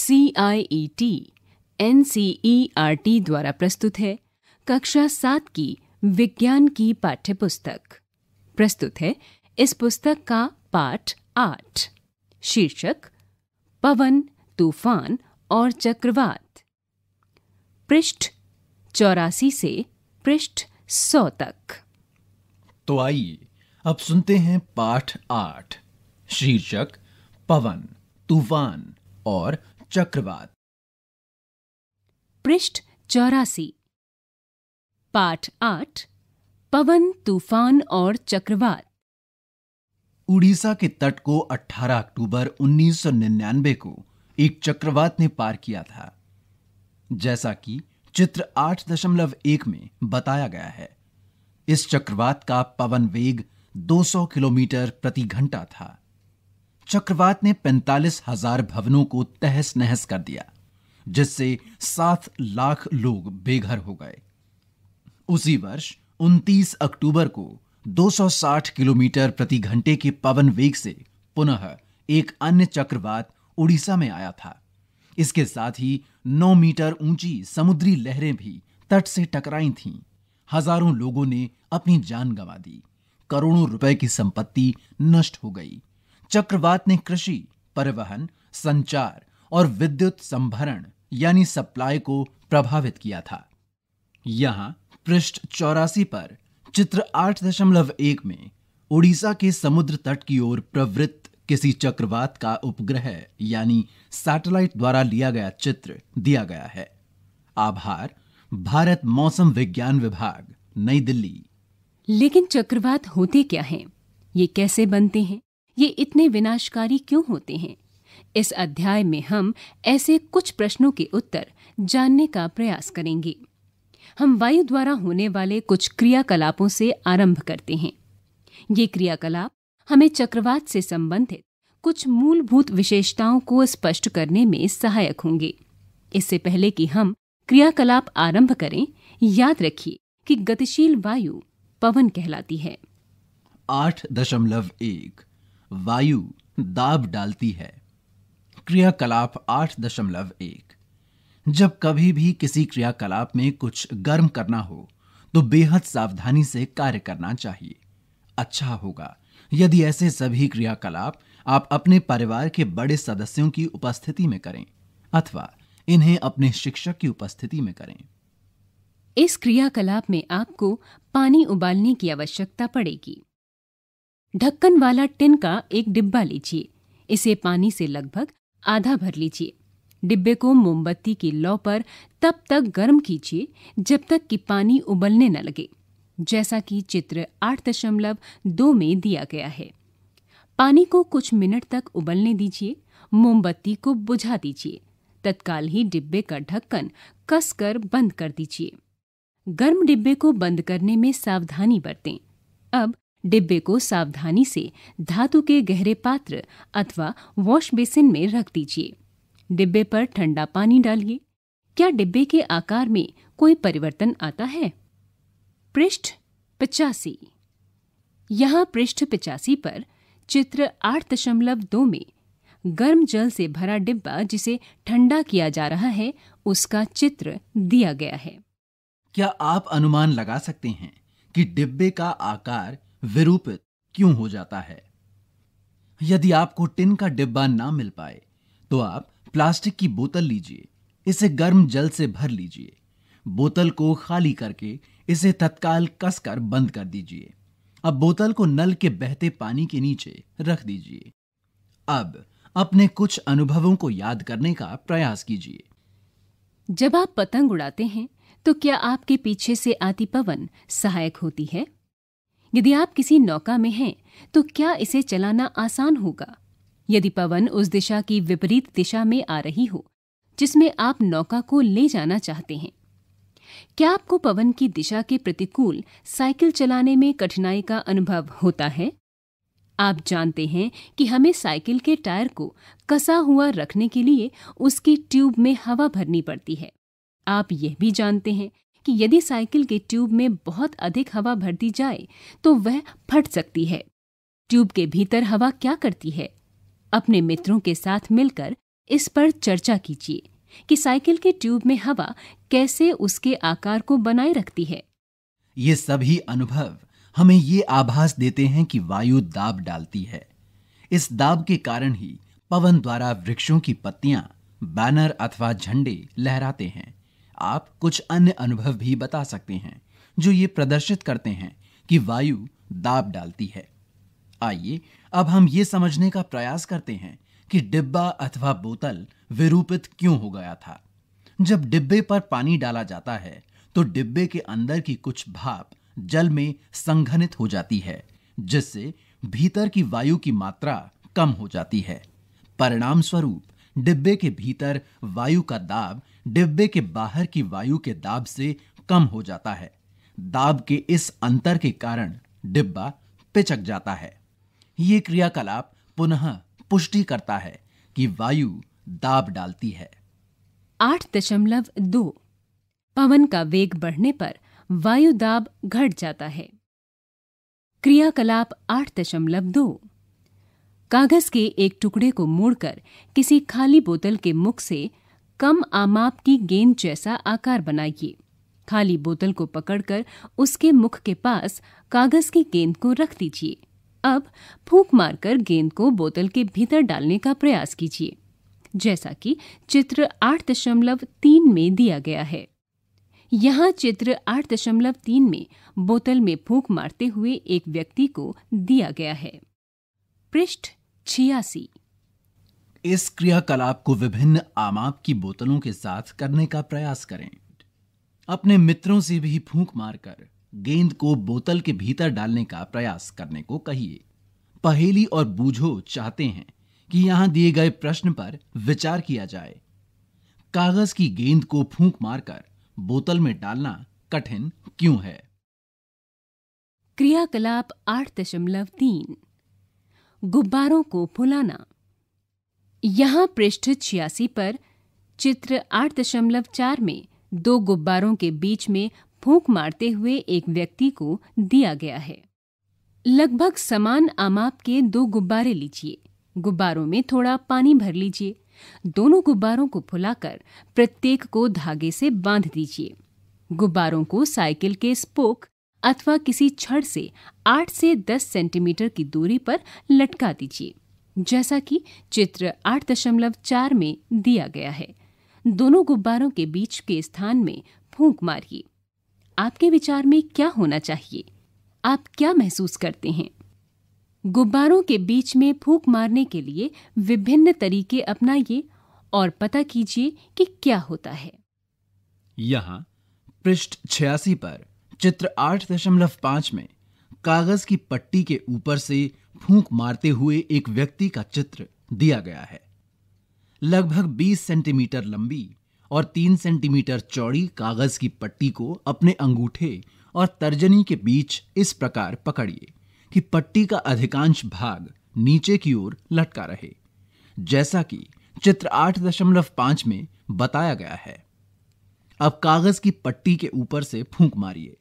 C I E T N C E R T द्वारा प्रस्तुत है कक्षा सात की विज्ञान की पाठ्य पुस्तक प्रस्तुत है इस पुस्तक का पाठ आठ शीर्षक पवन तूफान और चक्रवात पृष्ठ चौरासी से पृष्ठ सौ तक तो आइए अब सुनते हैं पाठ आठ शीर्षक पवन तूफान और चक्रवात पृष्ठ चौरासी पाठ आठ पवन तूफान और चक्रवात उड़ीसा के तट को 18 अक्टूबर 1999 को एक चक्रवात ने पार किया था जैसा कि चित्र 8.1 में बताया गया है इस चक्रवात का पवन वेग 200 किलोमीटर प्रति घंटा था चक्रवात ने पैंतालीस हजार भवनों को तहस नहस कर दिया जिससे सात लाख लोग बेघर हो गए उसी वर्ष 29 अक्टूबर को 260 किलोमीटर प्रति घंटे के पवन वेग से पुनः एक अन्य चक्रवात उड़ीसा में आया था इसके साथ ही 9 मीटर ऊंची समुद्री लहरें भी तट से टकराई थीं हजारों लोगों ने अपनी जान गंवा दी करोड़ों रुपए की संपत्ति नष्ट हो गई चक्रवात ने कृषि परिवहन संचार और विद्युत संभरण यानी सप्लाई को प्रभावित किया था यहां पृष्ठ चौरासी पर चित्र आठ दशमलव एक में उड़ीसा के समुद्र तट की ओर प्रवृत्त किसी चक्रवात का उपग्रह यानी सैटेलाइट द्वारा लिया गया चित्र दिया गया है आभार भारत मौसम विज्ञान विभाग नई दिल्ली लेकिन चक्रवात होते क्या हैं? ये कैसे बनते हैं ये इतने विनाशकारी क्यों होते हैं इस अध्याय में हम ऐसे कुछ प्रश्नों के उत्तर जानने का प्रयास करेंगे हम वायु द्वारा होने वाले कुछ क्रियाकलापों से आरंभ करते हैं ये क्रियाकलाप हमें चक्रवात से संबंधित कुछ मूलभूत विशेषताओं को स्पष्ट करने में सहायक होंगे इससे पहले कि हम क्रियाकलाप आरंभ करें याद रखिए कि गतिशील वायु पवन कहलाती है आठ दशमलव एक वायु दाब डालती है क्रियाकलाप आठ दशमलव एक जब कभी भी किसी क्रियाकलाप में कुछ गर्म करना हो तो बेहद सावधानी से कार्य करना चाहिए अच्छा होगा यदि ऐसे सभी क्रियाकलाप आप अपने परिवार के बड़े सदस्यों की उपस्थिति में करें अथवा इन्हें अपने शिक्षक की उपस्थिति में करें इस क्रियाकलाप में आपको पानी उबालने की आवश्यकता पड़ेगी ढक्कन वाला टिन का एक डिब्बा लीजिए इसे पानी से लगभग आधा भर लीजिए डिब्बे को मोमबत्ती की लौ पर तब तक गर्म कीजिए जब तक कि पानी उबलने न लगे जैसा कि चित्र आठ दशमलव दो में दिया गया है पानी को कुछ मिनट तक उबलने दीजिए मोमबत्ती को बुझा दीजिए तत्काल ही डिब्बे का ढक्कन कसकर बंद कर दीजिए गर्म डिब्बे को बंद करने में सावधानी बरतें अब डिब्बे को सावधानी से धातु के गहरे पात्र अथवा वॉश बेसिन में रख दीजिए डिब्बे पर ठंडा पानी डालिए क्या डिब्बे के आकार में कोई परिवर्तन आता है पृष्ठ पचासी यहाँ पृष्ठ पचासी पर चित्र आठ दशमलव दो में गर्म जल से भरा डिब्बा जिसे ठंडा किया जा रहा है उसका चित्र दिया गया है क्या आप अनुमान लगा सकते हैं कि डिब्बे का आकार विरूपित क्यों हो जाता है यदि आपको टिन का डिब्बा ना मिल पाए तो आप प्लास्टिक की बोतल लीजिए इसे गर्म जल से भर लीजिए बोतल को खाली करके इसे तत्काल कसकर बंद कर दीजिए अब बोतल को नल के बहते पानी के नीचे रख दीजिए अब अपने कुछ अनुभवों को याद करने का प्रयास कीजिए जब आप पतंग उड़ाते हैं तो क्या आपके पीछे से आती पवन सहायक होती है यदि आप किसी नौका में हैं तो क्या इसे चलाना आसान होगा यदि पवन उस दिशा की विपरीत दिशा में आ रही हो जिसमें आप नौका को ले जाना चाहते हैं क्या आपको पवन की दिशा के प्रतिकूल साइकिल चलाने में कठिनाई का अनुभव होता है आप जानते हैं कि हमें साइकिल के टायर को कसा हुआ रखने के लिए उसकी ट्यूब में हवा भरनी पड़ती है आप यह भी जानते हैं कि यदि साइकिल के ट्यूब में बहुत अधिक हवा भर दी जाए तो वह फट सकती है ट्यूब के भीतर हवा क्या करती है अपने मित्रों के साथ मिलकर इस पर चर्चा कीजिए कि साइकिल के ट्यूब में हवा कैसे उसके आकार को बनाए रखती है ये सभी अनुभव हमें ये आभास देते हैं कि वायु दाब डालती है इस दाब के कारण ही पवन द्वारा वृक्षों की पत्तियां बैनर अथवा झंडे लहराते हैं आप कुछ अन्य अनुभव भी बता सकते हैं जो ये प्रदर्शित करते हैं कि वायु दाब डालती है आइए अब हम ये समझने का प्रयास करते हैं कि डिब्बा अथवा बोतल विरूपित क्यों हो गया था जब डिब्बे पर पानी डाला जाता है तो डिब्बे के अंदर की कुछ भाप जल में संघनित हो जाती है जिससे भीतर की वायु की मात्रा कम हो जाती है परिणाम स्वरूप डिब्बे के भीतर वायु का दाब डिब्बे के बाहर की वायु के दाब से कम हो जाता है दाब के इस अंतर के कारण डिब्बा पिचक जाता है ये क्रियाकलाप पुनः पुष्टि करता है कि वायु दाब डालती है आठ दशमलव दो पवन का वेग बढ़ने पर वायु दाब घट जाता है क्रियाकलाप आठ दशमलव दो कागज के एक टुकड़े को मोड़कर किसी खाली बोतल के मुख से कम आमाप की गेंद जैसा आकार बनाइए खाली बोतल को पकड़कर उसके मुख के पास कागज की गेंद को रख दीजिए अब फूंक मारकर गेंद को बोतल के भीतर डालने का प्रयास कीजिए जैसा कि चित्र 8.3 में दिया गया है यहाँ चित्र 8.3 में बोतल में फूंक मारते हुए एक व्यक्ति को दिया गया है पृष्ठ छियासी इस क्रियाकलाप को विभिन्न आमाप की बोतलों के साथ करने का प्रयास करें अपने मित्रों से भी फूंक मारकर गेंद को बोतल के भीतर डालने का प्रयास करने को कहिए पहेली और बूझो चाहते हैं कि यहां दिए गए प्रश्न पर विचार किया जाए कागज की गेंद को फूंक मारकर बोतल में डालना कठिन क्यों है क्रियाकलाप आठ दशमलव तीन गुब्बारों को फुलाना यहाँ पृष्ठ छियासी पर चित्र 8.4 में दो गुब्बारों के बीच में फूंक मारते हुए एक व्यक्ति को दिया गया है लगभग समान आमाप के दो गुब्बारे लीजिए गुब्बारों में थोड़ा पानी भर लीजिए दोनों गुब्बारों को फुलाकर प्रत्येक को धागे से बांध दीजिए गुब्बारों को साइकिल के स्पोक अथवा किसी छड़ से 8 से 10 सेंटीमीटर की दूरी पर लटका दीजिए जैसा कि चित्र 8.4 में दिया गया है दोनों गुब्बारों के बीच के स्थान में फूंक मारिए आपके विचार में क्या होना चाहिए आप क्या महसूस करते हैं गुब्बारों के बीच में फूंक मारने के लिए विभिन्न तरीके अपनाइए और पता कीजिए कि क्या होता है यहाँ पृष्ठ छियासी पर चित्र 8.5 में कागज की पट्टी के ऊपर से फूंक मारते हुए एक व्यक्ति का चित्र दिया गया है लगभग 20 सेंटीमीटर लंबी और 3 सेंटीमीटर चौड़ी कागज की पट्टी को अपने अंगूठे और तर्जनी के बीच इस प्रकार पकड़िए कि पट्टी का अधिकांश भाग नीचे की ओर लटका रहे जैसा कि चित्र 8.5 में बताया गया है अब कागज की पट्टी के ऊपर से फूंक मारिए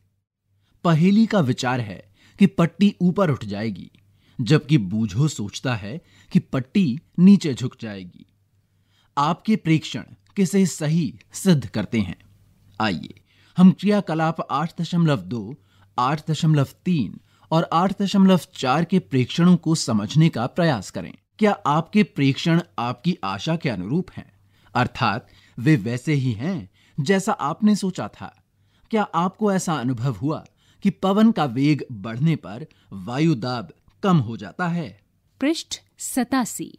पहेली का विचार है कि पट्टी ऊपर उठ जाएगी जबकि बूझो सोचता है कि पट्टी नीचे झुक जाएगी आपके प्रेक्षण किसे सही सिद्ध करते हैं आइए हम क्रियाकलाप आठ दशमलव दो आठ दशमलव तीन और आठ दशमलव चार के प्रेक्षणों को समझने का प्रयास करें क्या आपके प्रेक्षण आपकी आशा के अनुरूप हैं अर्थात वे वैसे ही हैं जैसा आपने सोचा था क्या आपको ऐसा अनुभव हुआ कि पवन का वेग बढ़ने पर वायु दाब कम हो जाता है पृष्ठ सतासी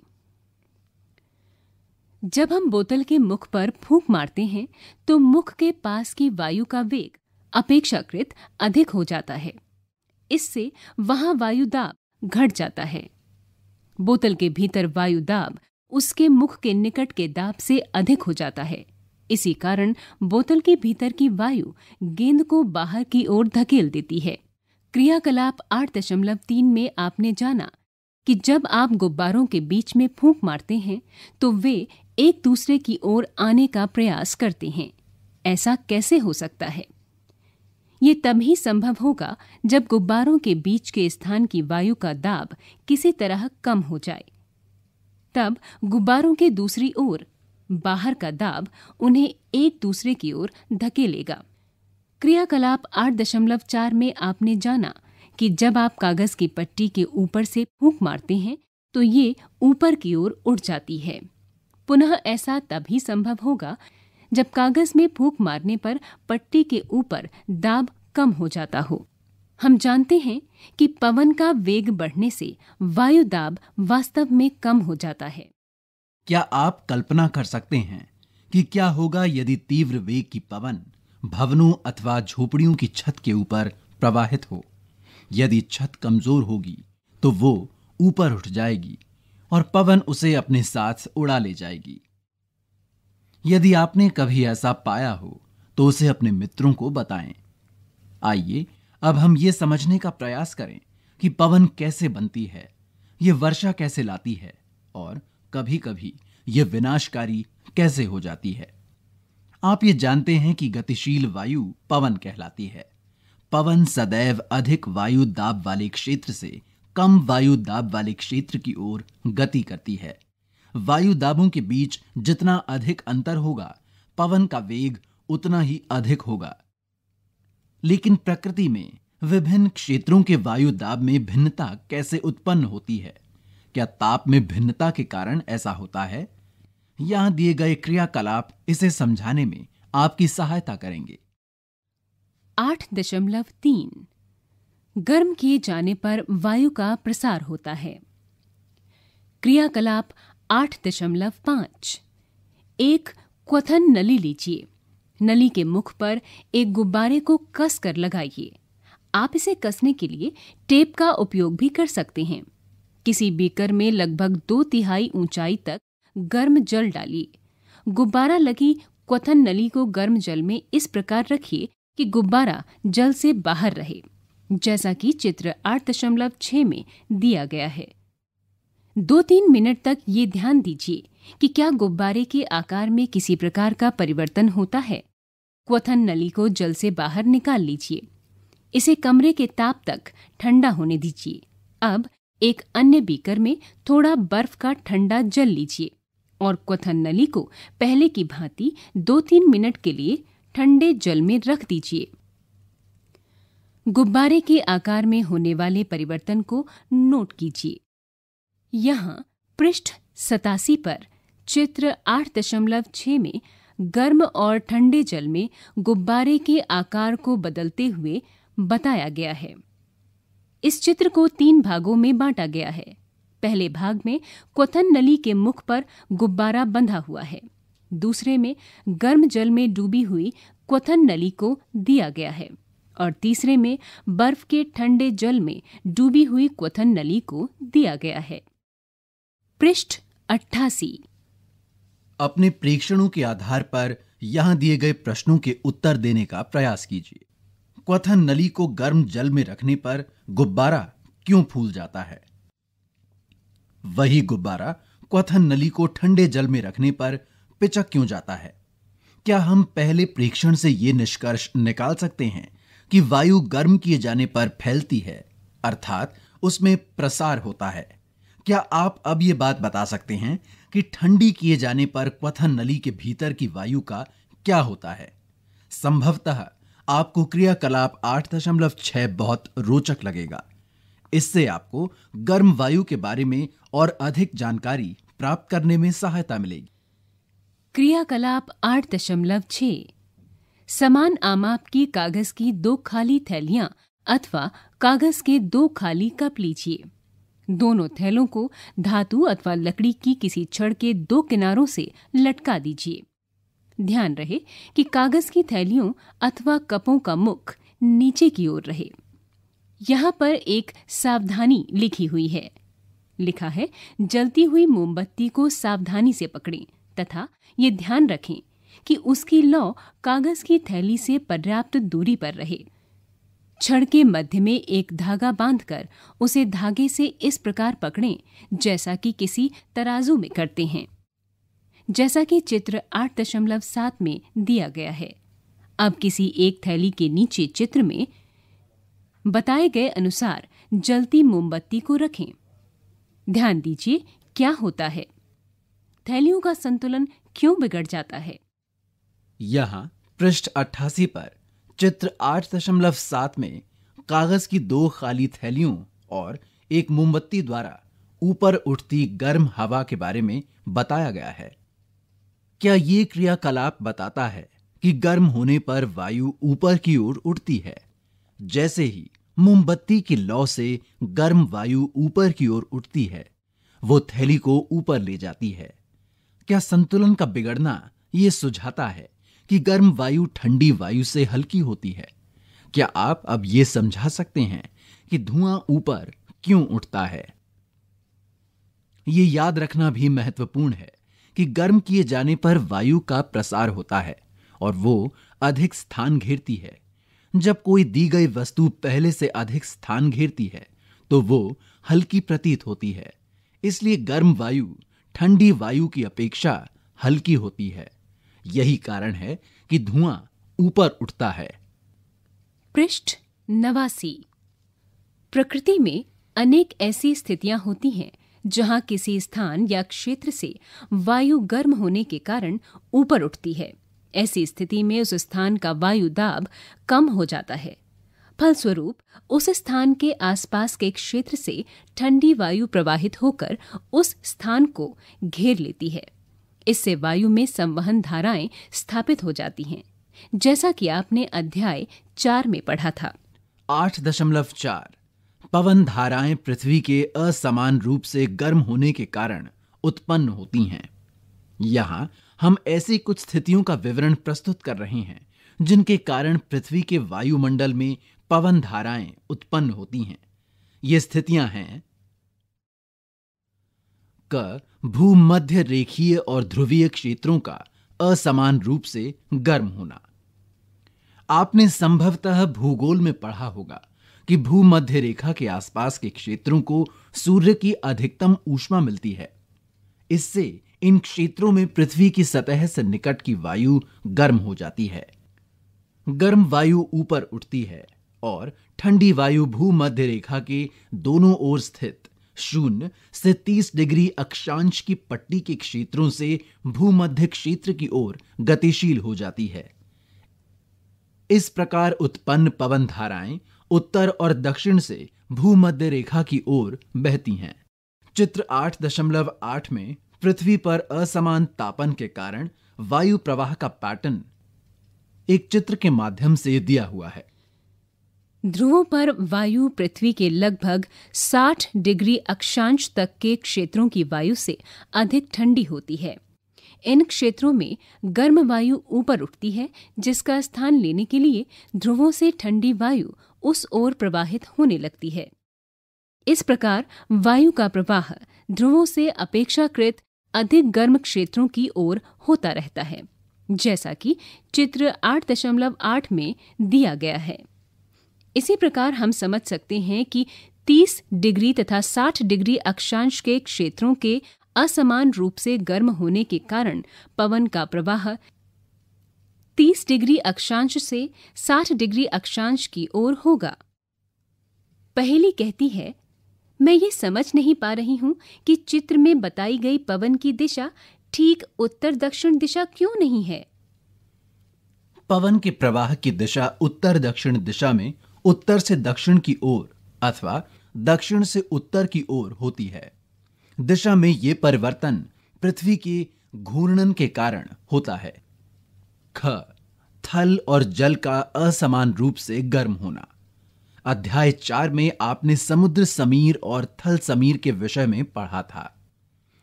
जब हम बोतल के मुख पर फूंक मारते हैं तो मुख के पास की वायु का वेग अपेक्षाकृत अधिक हो जाता है इससे वहां वायु दाब घट जाता है बोतल के भीतर वायु दाब उसके मुख के निकट के दाब से अधिक हो जाता है इसी कारण बोतल के भीतर की वायु गेंद को बाहर की ओर धकेल देती है क्रियाकलाप आठ दशमलव तीन में आपने जाना कि जब आप गुब्बारों के बीच में फूंक मारते हैं तो वे एक दूसरे की ओर आने का प्रयास करते हैं ऐसा कैसे हो सकता है ये तभी संभव होगा जब गुब्बारों के बीच के स्थान की वायु का दाब किसी तरह कम हो जाए तब गुब्बारों के दूसरी ओर बाहर का दाब उन्हें एक दूसरे की ओर धकेलेगा क्रियाकलाप आठ दशमलव चार में आपने जाना कि जब आप कागज की पट्टी के ऊपर से फूक मारते हैं तो ये ऊपर की ओर उड़ जाती है पुनः ऐसा तभी संभव होगा जब कागज में फूक मारने पर पट्टी के ऊपर दाब कम हो जाता हो हम जानते हैं कि पवन का वेग बढ़ने से वायु दाब वास्तव में कम हो जाता है क्या आप कल्पना कर सकते हैं कि क्या होगा यदि तीव्र वेग की पवन भवनों अथवा झोपड़ियों की छत के ऊपर प्रवाहित हो यदि छत कमजोर होगी तो वो ऊपर उठ जाएगी और पवन उसे अपने साथ उड़ा ले जाएगी यदि आपने कभी ऐसा पाया हो तो उसे अपने मित्रों को बताएं आइए अब हम ये समझने का प्रयास करें कि पवन कैसे बनती है ये वर्षा कैसे लाती है और कभी कभी ये विनाशकारी कैसे हो जाती है आप ये जानते हैं कि गतिशील वायु पवन कहलाती है पवन सदैव अधिक वायु दाब वाले क्षेत्र से कम वायु दाब वाले क्षेत्र की ओर गति करती है वायु दाबों के बीच जितना अधिक अंतर होगा पवन का वेग उतना ही अधिक होगा लेकिन प्रकृति में विभिन्न क्षेत्रों के वायु दाब में भिन्नता कैसे उत्पन्न होती है क्या ताप में भिन्नता के कारण ऐसा होता है यहां दिए गए क्रियाकलाप इसे समझाने में आपकी सहायता करेंगे आठ दशमलव तीन गर्म किए जाने पर वायु का प्रसार होता है क्रियाकलाप आठ दशमलव पांच एक क्वथन नली लीजिए नली के मुख पर एक गुब्बारे को कस कर लगाइए आप इसे कसने के लिए टेप का उपयोग भी कर सकते हैं किसी बीकर में लगभग दो तिहाई ऊंचाई तक गर्म जल डालिए गुब्बारा लगी क्वथन नली को गर्म जल में इस प्रकार रखिए कि गुब्बारा जल से बाहर रहे जैसा कि चित्र आठ दशमलव छः में दिया गया है दो तीन मिनट तक ये ध्यान दीजिए कि क्या गुब्बारे के आकार में किसी प्रकार का परिवर्तन होता है क्वथन नली को जल से बाहर निकाल लीजिए इसे कमरे के ताप तक ठंडा होने दीजिए अब एक अन्य बीकर में थोड़ा बर्फ का ठंडा जल लीजिए और क्वथन नली को पहले की भांति दो तीन मिनट के लिए ठंडे जल में रख दीजिए गुब्बारे के आकार में होने वाले परिवर्तन को नोट कीजिए यहां पृष्ठ सतासी पर चित्र 8.6 में गर्म और ठंडे जल में गुब्बारे के आकार को बदलते हुए बताया गया है इस चित्र को तीन भागों में बांटा गया है पहले भाग में क्वथन नली के मुख पर गुब्बारा बंधा हुआ है दूसरे में गर्म जल में डूबी हुई क्वथन नली को दिया गया है और तीसरे में बर्फ के ठंडे जल में डूबी हुई क्वथन नली को दिया गया है पृष्ठ अट्ठासी अपने प्रेक्षणों के आधार पर यहां दिए गए प्रश्नों के उत्तर देने का प्रयास कीजिए क्वथन नली को गर्म जल में रखने पर गुब्बारा क्यों फूल जाता है वही गुब्बारा क्वथन नली को ठंडे जल में रखने पर पिचक क्यों जाता है क्या हम पहले प्रेक्षण से यह निष्कर्ष निकाल सकते हैं कि वायु गर्म किए जाने पर फैलती है अर्थात उसमें प्रसार होता है क्या आप अब यह बात बता सकते हैं कि ठंडी किए जाने पर क्वथन नली के भीतर की वायु का क्या होता है संभवतः आपको क्रियाकलाप आठ दशमलव छह बहुत रोचक लगेगा इससे आपको गर्म वायु के बारे में और अधिक जानकारी प्राप्त करने में सहायता मिलेगी क्रियाकलाप आठ दशमलव छ समान आमाप की कागज की दो खाली थैलियां अथवा कागज के दो खाली कप लीजिए दोनों थैलों को धातु अथवा लकड़ी की किसी छड़ के दो किनारों से लटका दीजिए ध्यान रहे कि कागज की थैलियों अथवा कपों का मुख नीचे की ओर रहे यहाँ पर एक सावधानी लिखी हुई है लिखा है जलती हुई मोमबत्ती को सावधानी से पकड़ें तथा ये ध्यान रखें कि उसकी लौ कागज की थैली से पर्याप्त दूरी पर रहे छड़ के मध्य में एक धागा बांधकर उसे धागे से इस प्रकार पकड़ें जैसा कि किसी तराजू में करते हैं जैसा कि चित्र 8.7 में दिया गया है अब किसी एक थैली के नीचे चित्र में बताए गए अनुसार जलती मोमबत्ती को रखें ध्यान दीजिए क्या होता है थैलियों का संतुलन क्यों बिगड़ जाता है यहाँ पृष्ठ 88 पर चित्र 8.7 में कागज की दो खाली थैलियों और एक मोमबत्ती द्वारा ऊपर उठती गर्म हवा के बारे में बताया गया है क्या ये क्रियाकलाप बताता है कि गर्म होने पर वायु ऊपर की ओर उठती है जैसे ही मोमबत्ती की लौ से गर्म वायु ऊपर की ओर उठती है वो थैली को ऊपर ले जाती है क्या संतुलन का बिगड़ना यह सुझाता है कि गर्म वायु ठंडी वायु से हल्की होती है क्या आप अब यह समझा सकते हैं कि धुआं ऊपर क्यों उठता है यह याद रखना भी महत्वपूर्ण है कि गर्म किए जाने पर वायु का प्रसार होता है और वो अधिक स्थान घेरती है जब कोई दी गई वस्तु पहले से अधिक स्थान घेरती है तो वो हल्की प्रतीत होती है इसलिए गर्म वायु ठंडी वायु की अपेक्षा हल्की होती है यही कारण है कि धुआं ऊपर उठता है पृष्ठ नवासी प्रकृति में अनेक ऐसी स्थितियां होती हैं जहां किसी स्थान या क्षेत्र से वायु गर्म होने के कारण ऊपर उठती है ऐसी स्थिति में उस स्थान का वायु दाब कम हो जाता है फलस्वरूप उस स्थान के आसपास के क्षेत्र से ठंडी वायु प्रवाहित होकर उस स्थान को घेर लेती है इससे वायु में संवहन धाराएं स्थापित हो जाती हैं जैसा कि आपने अध्याय चार में पढ़ा था आठ दशमलव चार पवन धाराएं पृथ्वी के असमान रूप से गर्म होने के कारण उत्पन्न होती हैं यहाँ हम ऐसी कुछ स्थितियों का विवरण प्रस्तुत कर रहे हैं जिनके कारण पृथ्वी के वायुमंडल में पवन धाराएं उत्पन्न होती हैं ये स्थितियां हैं क भूमध्य रेखीय और ध्रुवीय क्षेत्रों का असमान रूप से गर्म होना आपने संभवतः भूगोल में पढ़ा होगा कि भूमध्य रेखा के आसपास के क्षेत्रों को सूर्य की अधिकतम ऊष्मा मिलती है इससे इन क्षेत्रों में पृथ्वी की सतह से निकट की वायु गर्म हो जाती है गर्म वायु ऊपर उठती है और ठंडी वायु भूमध्य रेखा के दोनों ओर स्थित शून्य से तीस डिग्री अक्षांश की पट्टी के क्षेत्रों से भूमध्य क्षेत्र की ओर गतिशील हो जाती है इस प्रकार उत्पन्न पवन धाराएं उत्तर और दक्षिण से भूमध्य रेखा की ओर बहती हैं चित्र आठ दशमलव आठ में पृथ्वी पर असमान तापन के कारण वायु प्रवाह का पैटर्न एक चित्र के माध्यम से दिया हुआ है ध्रुवों पर वायु पृथ्वी के लगभग 60 डिग्री अक्षांश तक के क्षेत्रों की वायु से अधिक ठंडी होती है इन क्षेत्रों में गर्म वायु ऊपर उठती है जिसका स्थान लेने के लिए ध्रुवों से ठंडी वायु उस ओर प्रवाहित होने लगती है इस प्रकार वायु का प्रवाह ध्रुवों से अपेक्षाकृत अधिक गर्म क्षेत्रों की ओर होता रहता है जैसा कि चित्र 8.8 में दिया गया है इसी प्रकार हम समझ सकते हैं कि 30 डिग्री तथा 60 डिग्री अक्षांश के क्षेत्रों के असमान रूप से गर्म होने के कारण पवन का प्रवाह 30 डिग्री अक्षांश से 60 डिग्री अक्षांश की ओर होगा पहली कहती है मैं ये समझ नहीं पा रही हूँ कि चित्र में बताई गई पवन की दिशा ठीक उत्तर दक्षिण दिशा क्यों नहीं है पवन के प्रवाह की दिशा उत्तर दक्षिण दिशा में उत्तर से दक्षिण की ओर अथवा दक्षिण से उत्तर की ओर होती है दिशा में ये परिवर्तन पृथ्वी के घूर्णन के कारण होता है ख थल और जल का असमान रूप से गर्म होना अध्याय चार में आपने समुद्र समीर और थल समीर के विषय में पढ़ा था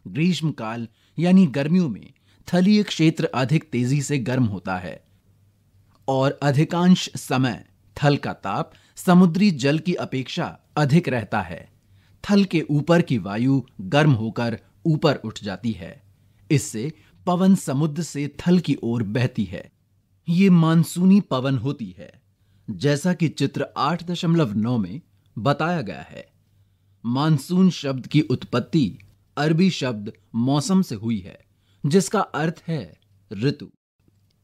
ग्रीष्मकाल यानी गर्मियों में थलीय क्षेत्र अधिक तेजी से गर्म होता है और अधिकांश समय थल का ताप समुद्री जल की अपेक्षा अधिक रहता है थल के ऊपर की वायु गर्म होकर ऊपर उठ जाती है इससे पवन समुद्र से थल की ओर बहती है ये मानसूनी पवन होती है जैसा कि चित्र 8.9 में बताया गया है मानसून शब्द की उत्पत्ति अरबी शब्द मौसम से हुई है जिसका अर्थ है ऋतु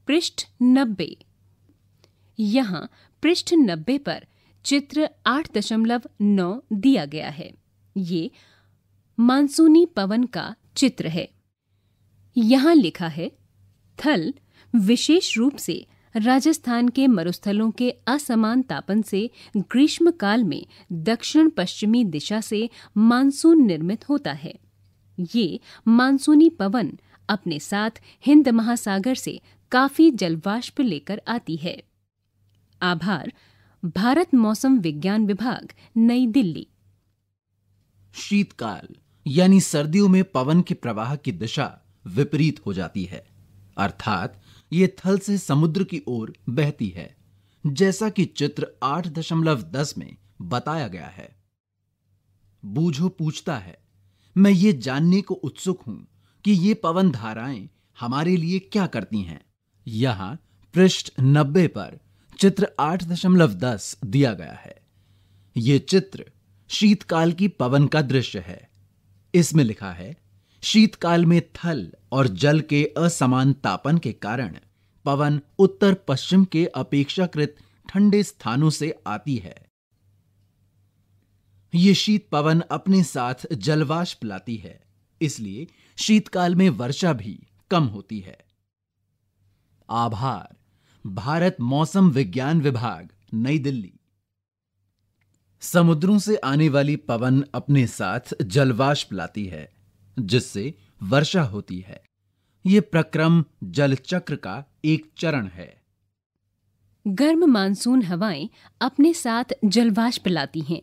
पृष्ठ नब्बे यहाँ पृष्ठ नब्बे पर चित्र 8.9 दिया गया है ये मानसूनी पवन का चित्र है यहाँ लिखा है थल विशेष रूप से राजस्थान के मरुस्थलों के असमान तापन से ग्रीष्म काल में दक्षिण पश्चिमी दिशा से मानसून निर्मित होता है ये मानसूनी पवन अपने साथ हिंद महासागर से काफी जलवाष्प लेकर आती है आभार भारत मौसम विज्ञान विभाग नई दिल्ली शीतकाल यानी सर्दियों में पवन के प्रवाह की दिशा विपरीत हो जाती है अर्थात ये थल से समुद्र की ओर बहती है जैसा कि चित्र 8.10 में बताया गया है बूझो पूछता है मैं ये जानने को उत्सुक हूं कि ये पवन धाराएं हमारे लिए क्या करती हैं यहां पृष्ठ नब्बे पर चित्र 8.10 दिया गया है ये चित्र शीतकाल की पवन का दृश्य है इसमें लिखा है शीतकाल में थल और जल के असमान तापन के कारण पवन उत्तर पश्चिम के अपेक्षाकृत ठंडे स्थानों से आती है ये शीत पवन अपने साथ जलवाष्प लाती है इसलिए शीतकाल में वर्षा भी कम होती है आभार भारत मौसम विज्ञान विभाग नई दिल्ली समुद्रों से आने वाली पवन अपने साथ जलवाष्प लाती है जिससे वर्षा होती है ये प्रक्रम जल चक्र का एक चरण है गर्म मानसून हवाएं अपने साथ जलवाष्प लाती हैं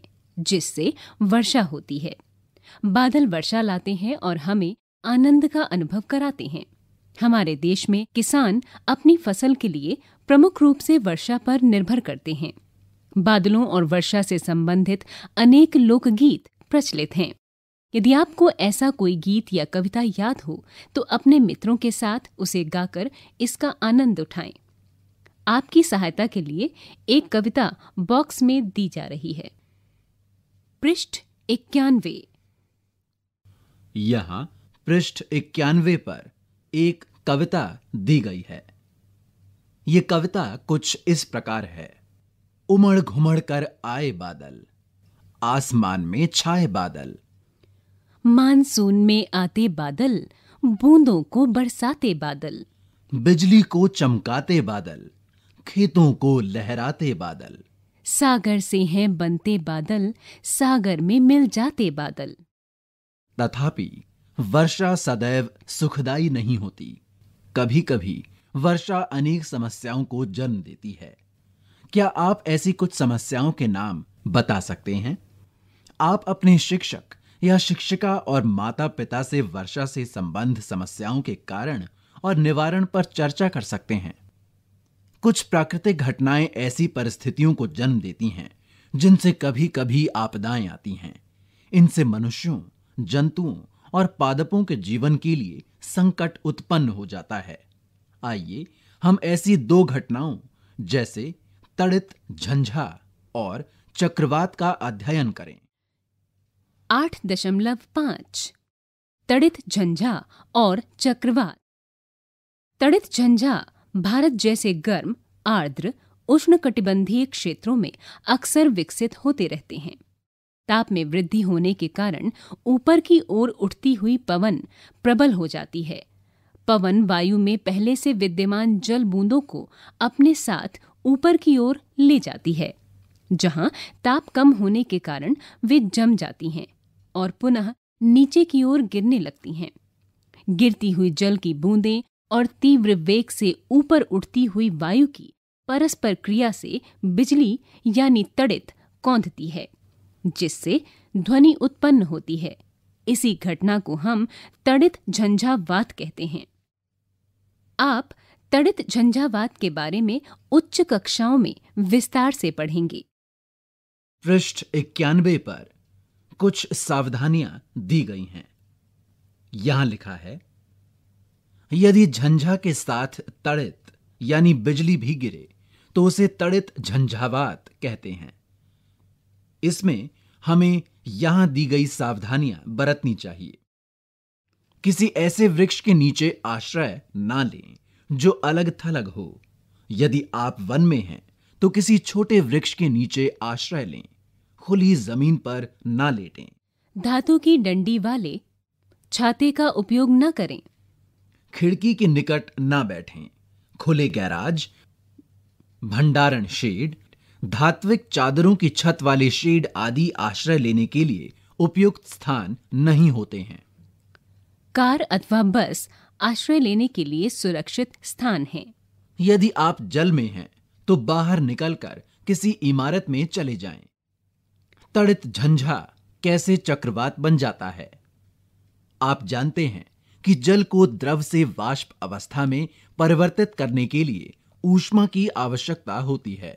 जिससे वर्षा होती है बादल वर्षा लाते हैं और हमें आनंद का अनुभव कराते हैं हमारे देश में किसान अपनी फसल के लिए प्रमुख रूप से वर्षा पर निर्भर करते हैं बादलों और वर्षा से संबंधित अनेक लोकगीत प्रचलित हैं यदि आपको ऐसा कोई गीत या कविता याद हो तो अपने मित्रों के साथ उसे गाकर इसका आनंद उठाएं। आपकी सहायता के लिए एक कविता बॉक्स में दी जा रही है पृष्ठ इक्यानवे यहां पृष्ठ इक्यानवे पर एक कविता दी गई है ये कविता कुछ इस प्रकार है उमड़ घुमड़ कर आए बादल आसमान में छाए बादल मानसून में आते बादल बूंदों को बरसाते बादल बिजली को चमकाते बादल खेतों को लहराते बादल सागर से हैं बनते बादल सागर में मिल जाते बादल तथापि वर्षा सदैव सुखदायी नहीं होती कभी-कभी वर्षा अनेक समस्याओं को जन्म देती है क्या आप ऐसी कुछ समस्याओं के नाम बता सकते हैं आप अपने शिक्षक यह शिक्षिका और माता पिता से वर्षा से संबंध समस्याओं के कारण और निवारण पर चर्चा कर सकते हैं कुछ प्राकृतिक घटनाएं ऐसी परिस्थितियों को जन्म देती हैं जिनसे कभी कभी आपदाएं आती हैं इनसे मनुष्यों जंतुओं और पादपों के जीवन के लिए संकट उत्पन्न हो जाता है आइए हम ऐसी दो घटनाओं जैसे तड़ित झंझा और चक्रवात का अध्ययन करें आठ दशमलव पांच तड़ित झंझा और चक्रवात तड़ित झंझा भारत जैसे गर्म आर्द्र उष्णकटिबंधीय क्षेत्रों में अक्सर विकसित होते रहते हैं ताप में वृद्धि होने के कारण ऊपर की ओर उठती हुई पवन प्रबल हो जाती है पवन वायु में पहले से विद्यमान जल बूंदों को अपने साथ ऊपर की ओर ले जाती है जहां ताप कम होने के कारण वे जम जाती हैं और पुनः नीचे की ओर गिरने लगती हैं गिरती हुई जल की बूंदें और तीव्र वेग से ऊपर उठती हुई वायु की परस्पर क्रिया से बिजली यानी तड़ित कौंधती है जिससे ध्वनि उत्पन्न होती है इसी घटना को हम तड़ित झंझावात कहते हैं आप तड़ित झंझावात के बारे में उच्च कक्षाओं में विस्तार से पढ़ेंगे पृष्ठ इक्यानबे पर कुछ सावधानियां दी गई हैं यहां लिखा है यदि झंझा के साथ तड़ित यानी बिजली भी गिरे तो उसे तड़ित झंझावात कहते हैं इसमें हमें यहां दी गई सावधानियां बरतनी चाहिए किसी ऐसे वृक्ष के नीचे आश्रय ना लें जो अलग थलग हो यदि आप वन में हैं तो किसी छोटे वृक्ष के नीचे आश्रय लें खुली जमीन पर ना लेटें धातु की डंडी वाले छाते का उपयोग न करें खिड़की के निकट ना बैठें खुले गैराज भंडारण शेड धात्विक चादरों की छत वाले शेड आदि आश्रय लेने के लिए उपयुक्त स्थान नहीं होते हैं कार अथवा बस आश्रय लेने के लिए सुरक्षित स्थान है यदि आप जल में हैं तो बाहर निकलकर किसी इमारत में चले जाएं। तड़ित झंझा कैसे चक्रवात बन जाता है आप जानते हैं कि जल को द्रव से वाष्प अवस्था में परिवर्तित करने के लिए ऊष्मा की आवश्यकता होती है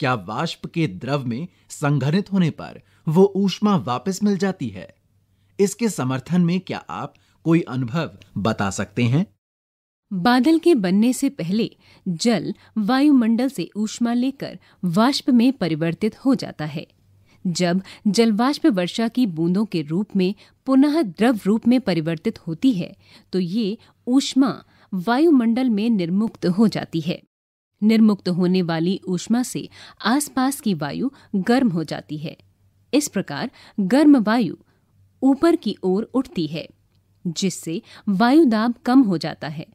क्या वाष्प के द्रव में संघनित होने पर वो ऊष्मा वापस मिल जाती है इसके समर्थन में क्या आप कोई अनुभव बता सकते हैं बादल के बनने से पहले जल वायुमंडल से ऊष्मा लेकर वाष्प में परिवर्तित हो जाता है जब जलवाष्प वर्षा की बूंदों के रूप में पुनः द्रव रूप में परिवर्तित होती है तो ये ऊष्मा वायुमंडल में निर्मुक्त हो जाती है निर्मुक्त होने वाली ऊष्मा से आसपास की वायु गर्म हो जाती है इस प्रकार गर्म वायु ऊपर की ओर उठती है जिससे वायु दाब कम हो जाता है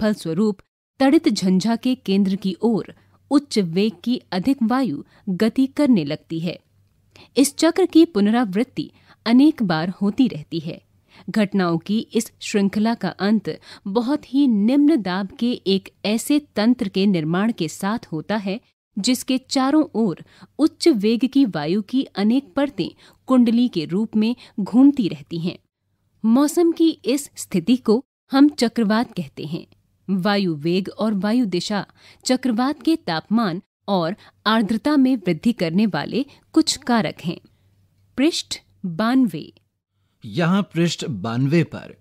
फलस्वरूप तड़ित झंझा के केंद्र की ओर उच्च वेग की अधिक वायु गति करने लगती है इस चक्र की पुनरावृत्ति अनेक बार होती रहती है घटनाओं की इस श्रृंखला का अंत बहुत ही निम्न दाब के एक ऐसे तंत्र के निर्माण के साथ होता है जिसके चारों ओर उच्च वेग की वायु की अनेक परतें कुंडली के रूप में घूमती रहती हैं मौसम की इस स्थिति को हम चक्रवात कहते हैं वायु वेग और वायु दिशा चक्रवात के तापमान और आर्द्रता में वृद्धि करने वाले कुछ कारक हैं पृष्ठ बानवे यहाँ पृष्ठ बानवे पर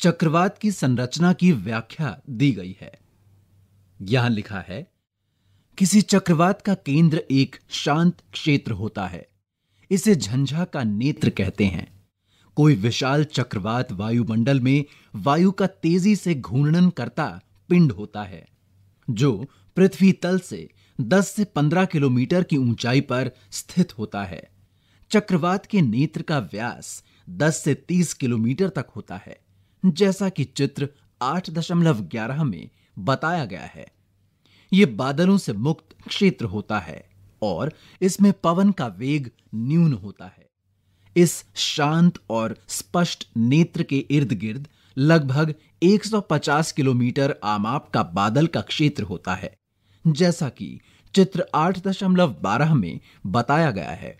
चक्रवात की संरचना की व्याख्या दी गई है यहां लिखा है किसी चक्रवात का केंद्र एक शांत क्षेत्र होता है इसे झंझा का नेत्र कहते हैं कोई विशाल चक्रवात वायुमंडल में वायु का तेजी से घूर्णन करता पिंड होता है जो पृथ्वी तल से 10 से 15 किलोमीटर की ऊंचाई पर स्थित होता है चक्रवात के नेत्र का व्यास 10 से 30 किलोमीटर तक होता है जैसा कि चित्र 8.11 में बताया गया है यह बादलों से मुक्त क्षेत्र होता है और इसमें पवन का वेग न्यून होता है इस शांत और स्पष्ट नेत्र के इर्द गिर्द लगभग 150 किलोमीटर आमाप का बादल का क्षेत्र होता है जैसा कि चित्र आठ दशमलव बारह में बताया गया है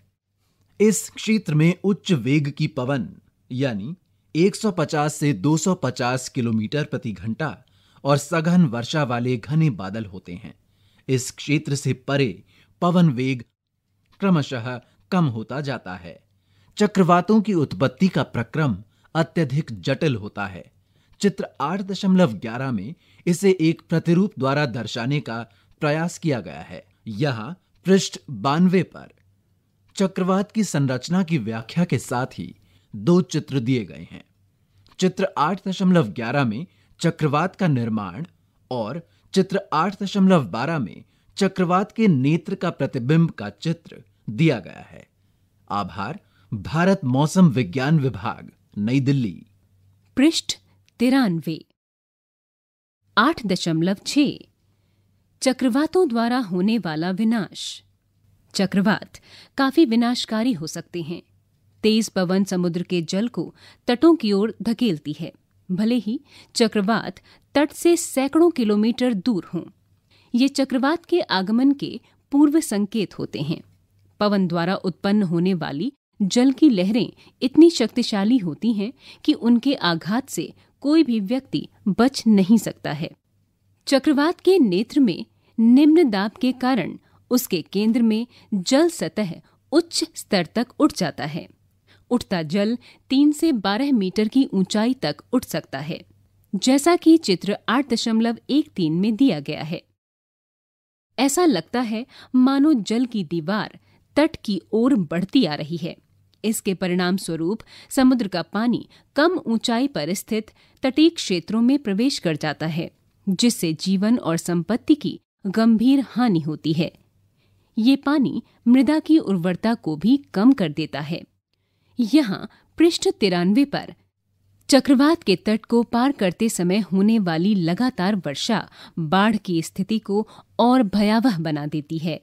इस क्षेत्र में उच्च वेग की पवन यानी 150 से 250 किलोमीटर प्रति घंटा और सघन वर्षा वाले घने बादल होते हैं इस क्षेत्र से परे पवन वेग क्रमशः कम होता जाता है चक्रवातों की उत्पत्ति का प्रक्रम अत्यधिक जटिल होता है चित्र 8.11 में इसे एक प्रतिरूप द्वारा दर्शाने का प्रयास किया गया है यहां पृष्ठ बानवे पर चक्रवात की संरचना की व्याख्या के साथ ही दो चित्र दिए गए हैं चित्र 8.11 में चक्रवात का निर्माण और चित्र 8.12 में चक्रवात के नेत्र का प्रतिबिंब का चित्र दिया गया है आभार भारत मौसम विज्ञान विभाग नई दिल्ली पृष्ठ तिरानवे आठ दशमलव छह चक्रवातों द्वारा होने वाला विनाश चक्रवात काफी विनाशकारी हो सकते हैं तेज पवन समुद्र के जल को तटों की ओर धकेलती है भले ही चक्रवात तट से सैकड़ों किलोमीटर दूर हों ये चक्रवात के आगमन के पूर्व संकेत होते हैं पवन द्वारा उत्पन्न होने वाली जल की लहरें इतनी शक्तिशाली होती हैं कि उनके आघात से कोई भी व्यक्ति बच नहीं सकता है चक्रवात के नेत्र में निम्न दाब के कारण उसके केंद्र में जल सतह उच्च स्तर तक उठ जाता है उठता जल तीन से बारह मीटर की ऊंचाई तक उठ सकता है जैसा कि चित्र आठ दशमलव एक तीन में दिया गया है ऐसा लगता है मानो जल की दीवार तट की ओर बढ़ती आ रही है इसके परिणाम स्वरूप समुद्र का पानी कम ऊंचाई पर स्थित तटीय क्षेत्रों में प्रवेश कर जाता है जिससे जीवन और संपत्ति की गंभीर हानि होती है ये पानी मृदा की उर्वरता को भी कम कर देता है यहाँ पृष्ठ तिरानवे पर चक्रवात के तट को पार करते समय होने वाली लगातार वर्षा बाढ़ की स्थिति को और भयावह बना देती है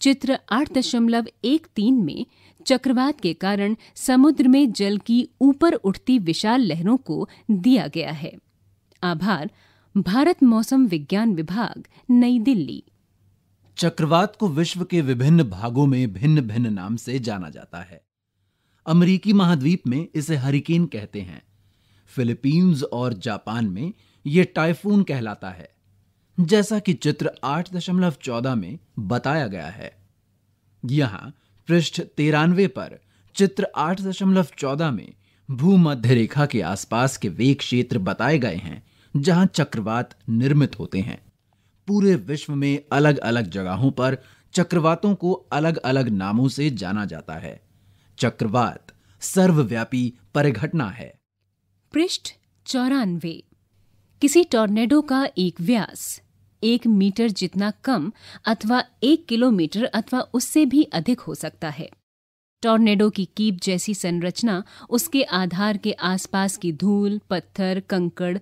चित्र आठ दशमलव एक तीन में चक्रवात के कारण समुद्र में जल की ऊपर उठती विशाल लहरों को दिया गया है आभार भारत मौसम विज्ञान विभाग नई दिल्ली चक्रवात को विश्व के विभिन्न भागों में भिन्न भिन्न नाम से जाना जाता है अमेरिकी महाद्वीप में इसे हरिकेन कहते हैं फिलीपींस और जापान में यह टाइफून कहलाता है जैसा कि चित्र 8.14 में बताया गया है यहां पृष्ठ तिरानवे पर चित्र 8.14 में भूमध्य रेखा के आसपास के वे क्षेत्र बताए गए हैं जहां चक्रवात निर्मित होते हैं पूरे विश्व में अलग अलग जगहों पर चक्रवातों को अलग अलग नामों से जाना जाता है चक्रवात सर्वव्यापी परिघटना है पृष्ठ चौरानवे किसी टॉर्नेडो का एक व्यास एक मीटर जितना कम अथवा एक किलोमीटर अथवा उससे भी अधिक हो सकता है टॉर्नेडो की कीप जैसी संरचना उसके आधार के आसपास की धूल पत्थर कंकड़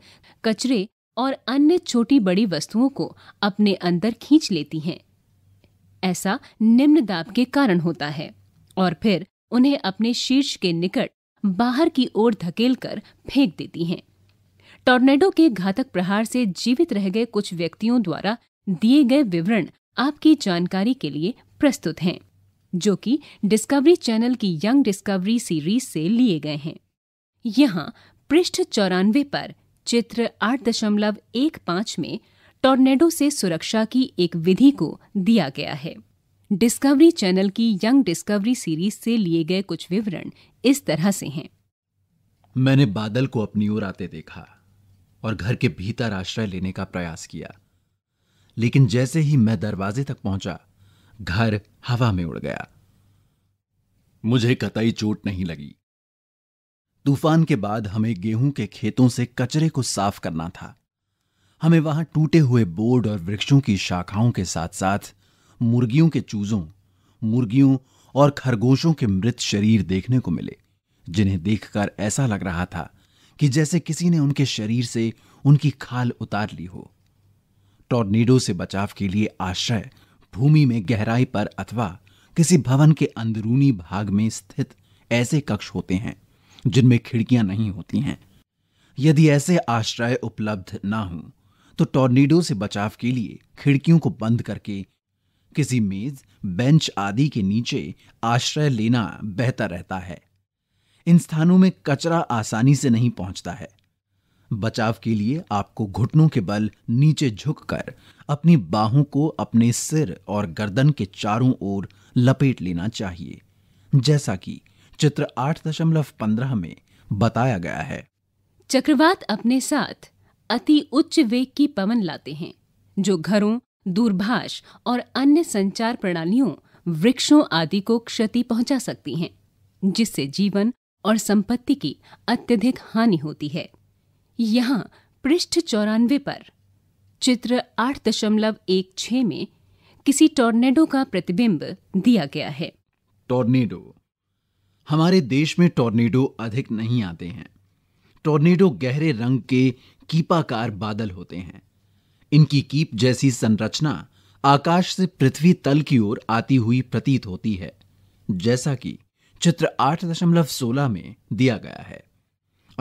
कचरे और अन्य छोटी बड़ी वस्तुओं को अपने अंदर खींच लेती हैं ऐसा निम्न दाब के कारण होता है और फिर उन्हें अपने शीर्ष के निकट बाहर की ओर धकेलकर फेंक देती हैं टॉर्नेडो के घातक प्रहार से जीवित रह गए कुछ व्यक्तियों द्वारा दिए गए विवरण आपकी जानकारी के लिए प्रस्तुत हैं जो कि डिस्कवरी चैनल की यंग डिस्कवरी सीरीज से लिए गए हैं यहाँ पृष्ठ चौरानवे पर चित्र आठ दशमलव एक पाँच में टॉर्नेडो से सुरक्षा की एक विधि को दिया गया है डिस्कवरी चैनल की यंग डिस्कवरी सीरीज से लिए गए कुछ विवरण इस तरह से हैं मैंने बादल को अपनी ओर आते देखा और घर के भीतर आश्रय लेने का प्रयास किया लेकिन जैसे ही मैं दरवाजे तक पहुंचा घर हवा में उड़ गया मुझे कतई चोट नहीं लगी तूफान के बाद हमें गेहूं के खेतों से कचरे को साफ करना था हमें वहां टूटे हुए बोर्ड और वृक्षों की शाखाओं के साथ साथ मुर्गियों के चूजों मुर्गियों और खरगोशों के मृत शरीर देखने को मिले जिन्हें देखकर ऐसा लग रहा था कि जैसे किसी ने उनके शरीर से उनकी खाल उतार ली हो टॉर्नेडो से बचाव के लिए आश्रय भूमि में गहराई पर अथवा किसी भवन के अंदरूनी भाग में स्थित ऐसे कक्ष होते हैं जिनमें खिड़कियां नहीं होती हैं यदि ऐसे आश्रय उपलब्ध ना हों तो टॉर्नेडो से बचाव के लिए खिड़कियों को बंद करके किसी मेज बेंच आदि के नीचे आश्रय लेना बेहतर रहता है इन स्थानों में कचरा आसानी से नहीं पहुंचता है बचाव के लिए आपको घुटनों के बल नीचे झुककर अपनी बाहों को अपने सिर और गर्दन के चारों ओर लपेट लेना चाहिए जैसा कि चित्र 8.15 में बताया गया है चक्रवात अपने साथ अति उच्च वेग की पवन लाते हैं जो घरों दूरभाष और अन्य संचार प्रणालियों वृक्षों आदि को क्षति पहुंचा सकती हैं जिससे जीवन और संपत्ति की अत्यधिक हानि होती है यहां पृष्ठ चौरानवे पर चित्र आठ दशमलव एक छ में किसी टॉर्नेडो का प्रतिबिंब दिया गया है टॉर्नेडो हमारे देश में टॉर्नेडो अधिक नहीं आते हैं टॉर्नेडो गहरे रंग के कीपाकार बादल होते हैं इनकी कीप जैसी संरचना आकाश से पृथ्वी तल की ओर आती हुई प्रतीत होती है जैसा कि चित्र 8.16 में दिया गया है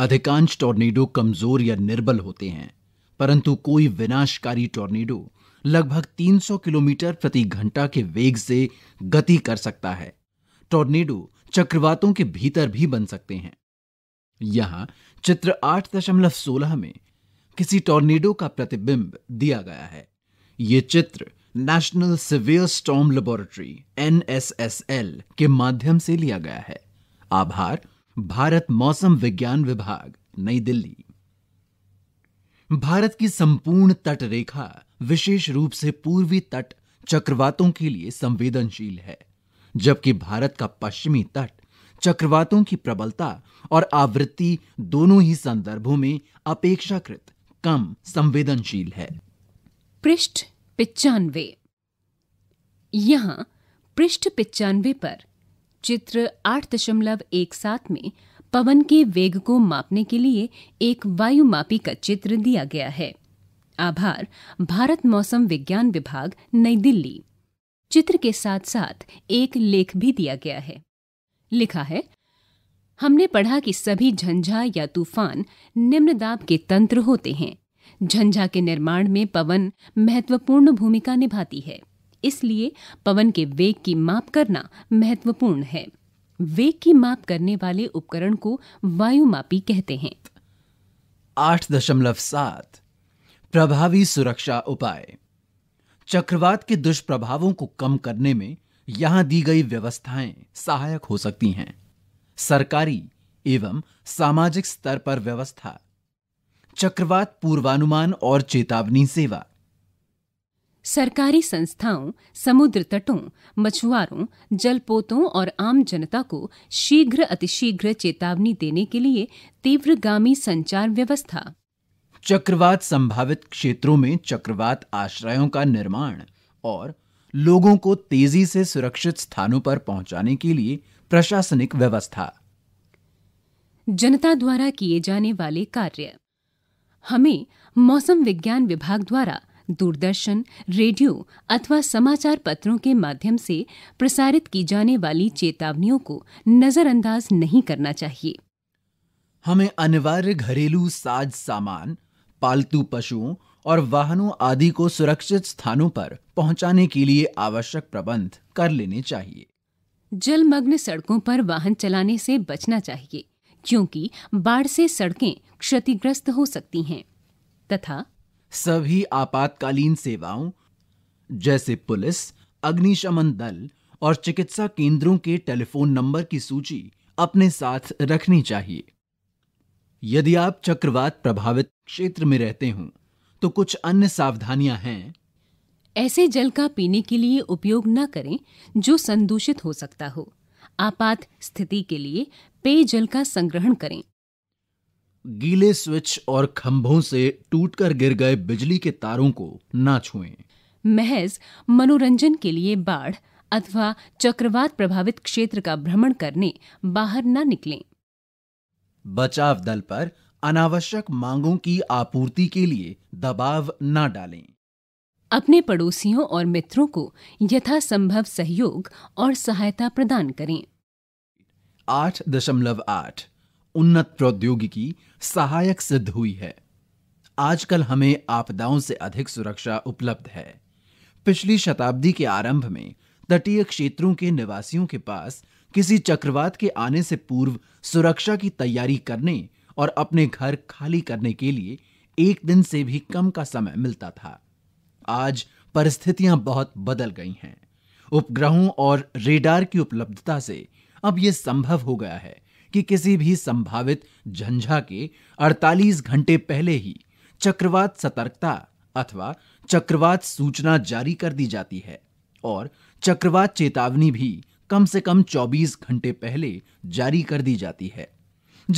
अधिकांश टोर्नेडो कमजोर या निर्बल होते हैं परंतु कोई विनाशकारी टोर्नेडो लगभग 300 किलोमीटर प्रति घंटा के वेग से गति कर सकता है टोर्नेडो चक्रवातों के भीतर भी बन सकते हैं यहां चित्र 8.16 में किसी टोर्नेडो का प्रतिबिंब दिया गया है यह चित्र National Severe Storm Laboratory NSSL के माध्यम से लिया गया है आभार भारत मौसम विज्ञान विभाग नई दिल्ली भारत की संपूर्ण तट रेखा विशेष रूप से पूर्वी तट चक्रवातों के लिए संवेदनशील है जबकि भारत का पश्चिमी तट चक्रवातों की प्रबलता और आवृत्ति दोनों ही संदर्भों में अपेक्षाकृत कम संवेदनशील है पृष्ठ पिचानवे यहां पृष्ठ पिचानवे पर चित्र 8.17 में पवन के वेग को मापने के लिए एक वायुमापी का चित्र दिया गया है आभार भारत मौसम विज्ञान विभाग नई दिल्ली चित्र के साथ साथ एक लेख भी दिया गया है लिखा है हमने पढ़ा कि सभी झंझा या तूफान निम्न दाब के तंत्र होते हैं झंझा के निर्माण में पवन महत्वपूर्ण भूमिका निभाती है इसलिए पवन के वेग की माप करना महत्वपूर्ण है वेग की माप करने वाले उपकरण को वायुमापी कहते हैं आठ दशमलव सात प्रभावी सुरक्षा उपाय चक्रवात के दुष्प्रभावों को कम करने में यहां दी गई व्यवस्थाएं सहायक हो सकती हैं सरकारी एवं सामाजिक स्तर पर व्यवस्था चक्रवात पूर्वानुमान और चेतावनी सेवा सरकारी संस्थाओं समुद्र तटों मछुआरों जलपोतों और आम जनता को शीघ्र अतिशीघ्र चेतावनी देने के लिए तीव्रगामी संचार व्यवस्था चक्रवात संभावित क्षेत्रों में चक्रवात आश्रयों का निर्माण और लोगों को तेजी से सुरक्षित स्थानों पर पहुंचाने के लिए प्रशासनिक व्यवस्था जनता द्वारा किए जाने वाले कार्य हमें मौसम विज्ञान विभाग द्वारा दूरदर्शन रेडियो अथवा समाचार पत्रों के माध्यम से प्रसारित की जाने वाली चेतावनियों को नजरअंदाज नहीं करना चाहिए हमें अनिवार्य घरेलू साज सामान पालतू पशुओं और वाहनों आदि को सुरक्षित स्थानों पर पहुंचाने के लिए आवश्यक प्रबंध कर लेने चाहिए जलमग्न सड़कों पर वाहन चलाने से बचना चाहिए क्योंकि बाढ़ से सड़कें क्षतिग्रस्त हो सकती हैं तथा सभी आपातकालीन सेवाओं जैसे पुलिस अग्निशमन दल और चिकित्सा केंद्रों के टेलीफोन नंबर की सूची अपने साथ रखनी चाहिए यदि आप चक्रवात प्रभावित क्षेत्र में रहते हो तो कुछ अन्य सावधानियां हैं ऐसे जल का पीने के लिए उपयोग न करें जो संदूषित हो सकता हो आपात स्थिति के लिए पेयजल का संग्रहण करें गीले स्विच और खंभों से टूटकर गिर गए बिजली के तारों को ना छुएं। महज मनोरंजन के लिए बाढ़ अथवा चक्रवात प्रभावित क्षेत्र का भ्रमण करने बाहर ना निकलें। बचाव दल पर अनावश्यक मांगों की आपूर्ति के लिए दबाव न डालें अपने पड़ोसियों और मित्रों को यथासंभव सहयोग और सहायता प्रदान करें आठ दशमलव आठ उन्नत प्रौद्योगिकी सहायक सिद्ध हुई है आजकल हमें आपदाओं से अधिक सुरक्षा उपलब्ध है पिछली शताब्दी के आरंभ में तटीय क्षेत्रों के निवासियों के पास किसी चक्रवात के आने से पूर्व सुरक्षा की तैयारी करने और अपने घर खाली करने के लिए एक दिन से भी कम का समय मिलता था आज परिस्थितियां बहुत बदल गई हैं उपग्रहों और रेडार की उपलब्धता से अब यह संभव हो गया है कि किसी भी संभावित झंझा के 48 घंटे पहले ही चक्रवात सतर्कता अथवा चक्रवात सूचना जारी कर दी जाती है और चक्रवात चेतावनी भी कम से कम 24 घंटे पहले जारी कर दी जाती है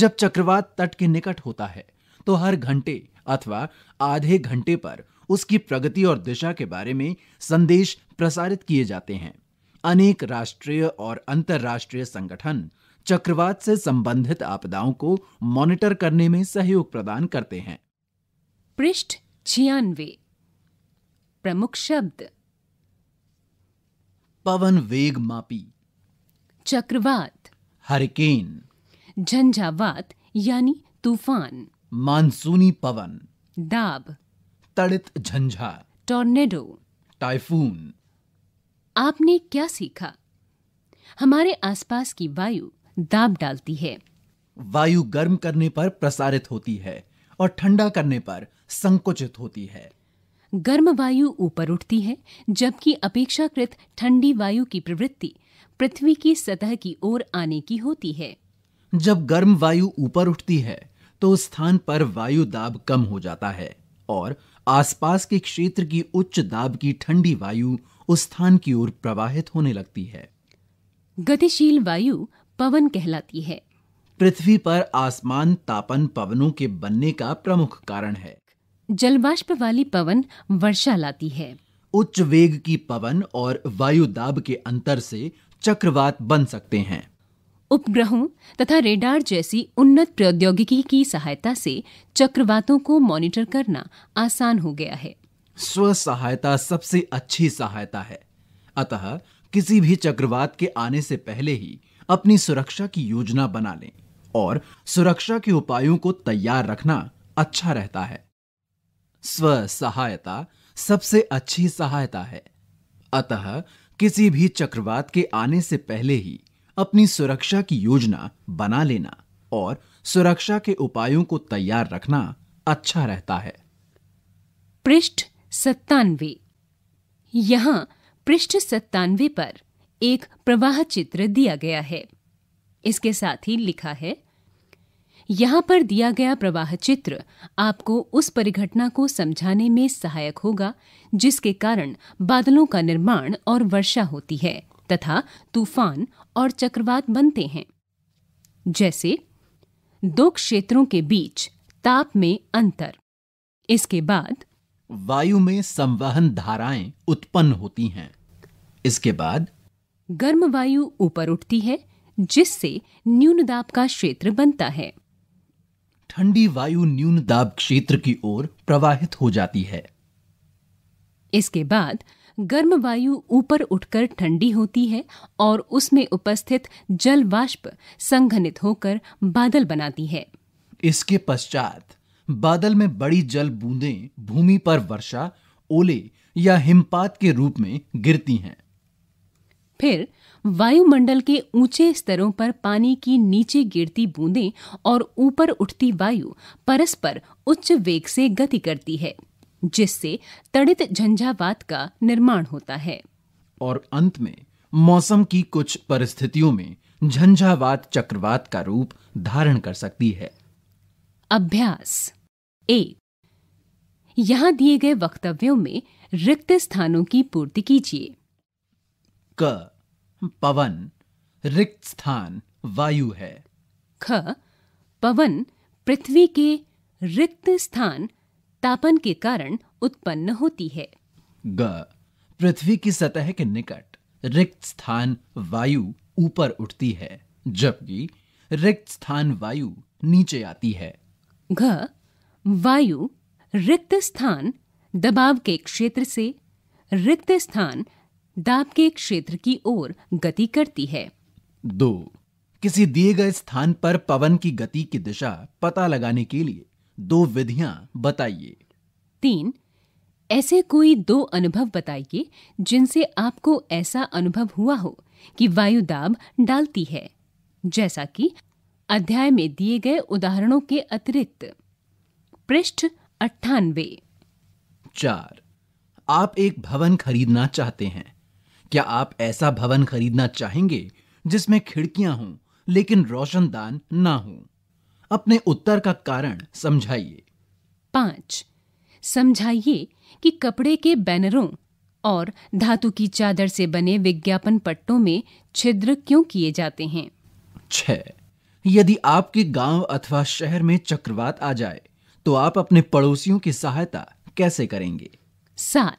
जब चक्रवात तट के निकट होता है तो हर घंटे अथवा आधे घंटे पर उसकी प्रगति और दिशा के बारे में संदेश प्रसारित किए जाते हैं अनेक राष्ट्रीय और अंतर्राष्ट्रीय संगठन चक्रवात से संबंधित आपदाओं को मॉनिटर करने में सहयोग प्रदान करते हैं पृष्ठ छियानवे प्रमुख शब्द पवन वेग मापी चक्रवात हरिकेन झंझावात यानी तूफान मानसूनी पवन दाब तड़ित झंझा टॉर्नेडो टाइफून आपने क्या सीखा हमारे आसपास की वायु दाब डालती है वायु गर्म करने पर प्रसारित होती है और ठंडा करने पर संकुचित होती है गर्म वायु ऊपर उठती है जबकि अपेक्षाकृत ठंडी वायु की प्रवृत्ति पृथ्वी की सतह की ओर आने की होती है जब गर्म वायु ऊपर उठती है तो उस स्थान पर वायु दाब कम हो जाता है और आसपास के क्षेत्र की उच्च दाब की ठंडी वायु उस स्थान की ओर प्रवाहित होने लगती है गतिशील वायु पवन कहलाती है पृथ्वी पर आसमान तापन पवनों के बनने का प्रमुख कारण है जलवाष्प वाली पवन वर्षा लाती है उच्च वेग की पवन और वायु दाब के अंतर से चक्रवात बन सकते हैं उपग्रहों तथा रेडार जैसी उन्नत प्रौद्योगिकी की सहायता से चक्रवातों को मॉनिटर करना आसान हो गया है स्व सहायता सबसे अच्छी सहायता है अतः किसी भी चक्रवात के आने से पहले ही अपनी सुरक्षा की योजना बना लें और सुरक्षा के उपायों को तैयार रखना अच्छा रहता है स्व सहायता सबसे अच्छी सहायता है अतः किसी भी चक्रवात के आने से पहले ही अपनी सुरक्षा की योजना बना लेना और सुरक्षा के उपायों को तैयार रखना अच्छा रहता है पृष्ठ सत्तानवे यहां पृष्ठ सत्तानवे पर एक प्रवाह चित्र दिया गया है इसके साथ ही लिखा है यहां पर दिया गया प्रवाह चित्र आपको उस परिघटना को समझाने में सहायक होगा जिसके कारण बादलों का निर्माण और वर्षा होती है तथा तूफान और चक्रवात बनते हैं जैसे दो क्षेत्रों के बीच ताप में अंतर इसके बाद वायु में संवहन धाराएं उत्पन्न होती हैं इसके बाद गर्म वायु ऊपर उठती है जिससे न्यून दाब का क्षेत्र बनता है ठंडी वायु न्यून दाब क्षेत्र की ओर प्रवाहित हो जाती है इसके बाद गर्म वायु ऊपर उठकर ठंडी होती है और उसमें उपस्थित जल वाष्प संघनित होकर बादल बनाती है इसके पश्चात बादल में बड़ी जल बूंदें भूमि पर वर्षा ओले या हिमपात के रूप में गिरती हैं फिर वायुमंडल के ऊंचे स्तरों पर पानी की नीचे गिरती बूंदें और ऊपर उठती वायु परस्पर उच्च वेग से गति करती है जिससे तड़ित झंझावात का निर्माण होता है और अंत में मौसम की कुछ परिस्थितियों में झंझावात चक्रवात का रूप धारण कर सकती है अभ्यास एक यहां दिए गए वक्तव्यों में रिक्त स्थानों की पूर्ति कीजिए क पवन रिक्त स्थान वायु है ख पवन पृथ्वी के रिक्त स्थान तापन के कारण उत्पन्न होती है ग पृथ्वी की सतह के निकट रिक्त स्थान वायु ऊपर उठती है जबकि रिक्त स्थान वायु नीचे आती है घ वायु रिक्त स्थान दबाव के क्षेत्र से रिक्त स्थान दाब के क्षेत्र की ओर गति करती है दो किसी दिए गए स्थान पर पवन की गति की दिशा पता लगाने के लिए दो विधियां बताइए तीन ऐसे कोई दो अनुभव बताइए जिनसे आपको ऐसा अनुभव हुआ हो कि वायु दाब डालती है जैसा कि अध्याय में दिए गए उदाहरणों के अतिरिक्त पृष्ठ अट्ठानवे चार आप एक भवन खरीदना चाहते हैं क्या आप ऐसा भवन खरीदना चाहेंगे जिसमें खिड़कियां हों लेकिन रोशनदान ना हो अपने उत्तर का कारण समझाइए पांच समझाइए कि कपड़े के बैनरों और धातु की चादर से बने विज्ञापन पट्टों में छिद्र क्यों किए जाते हैं छह यदि आपके गांव अथवा शहर में चक्रवात आ जाए तो आप अपने पड़ोसियों की सहायता कैसे करेंगे सात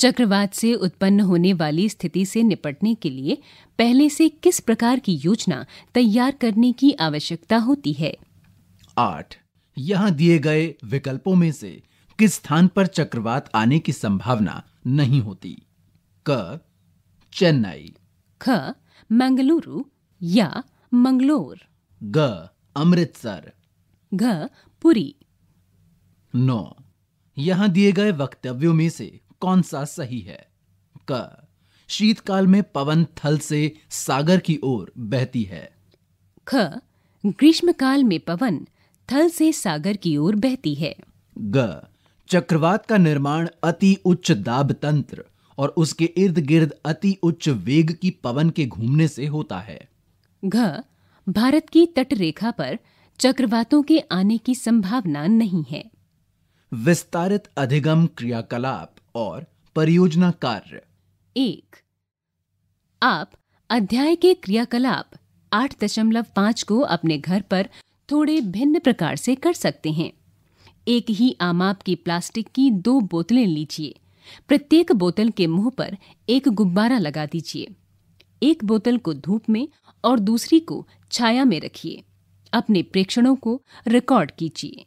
चक्रवात से उत्पन्न होने वाली स्थिति से निपटने के लिए पहले से किस प्रकार की योजना तैयार करने की आवश्यकता होती है आठ यहाँ दिए गए विकल्पों में से किस स्थान पर चक्रवात आने की संभावना नहीं होती क चेन्नई ख मंगलुरु या मंगलोर ग अमृतसर घ पुरी नौ यहाँ दिए गए वक्तव्यों में से कौन सा सही है क शीतकाल में पवन थल से सागर की ओर बहती है ख ग्रीष्मकाल में पवन थल से सागर की ओर बहती है ग चक्रवात का निर्माण अति उच्च दाब तंत्र और उसके इर्द गिर्द अति उच्च वेग की पवन के घूमने से होता है घ भारत की तट रेखा पर चक्रवातों के आने की संभावना नहीं है विस्तारित अधिगम क्रियाकलाप और परियोजना कार्य एक आप अध्याय के क्रियाकलाप आठ दशमलव पाँच को अपने घर पर थोड़े भिन्न प्रकार से कर सकते हैं एक ही आमाप की प्लास्टिक की दो बोतलें लीजिए प्रत्येक बोतल के मुंह पर एक गुब्बारा लगा दीजिए एक बोतल को धूप में और दूसरी को छाया में रखिए अपने प्रेक्षणों को रिकॉर्ड कीजिए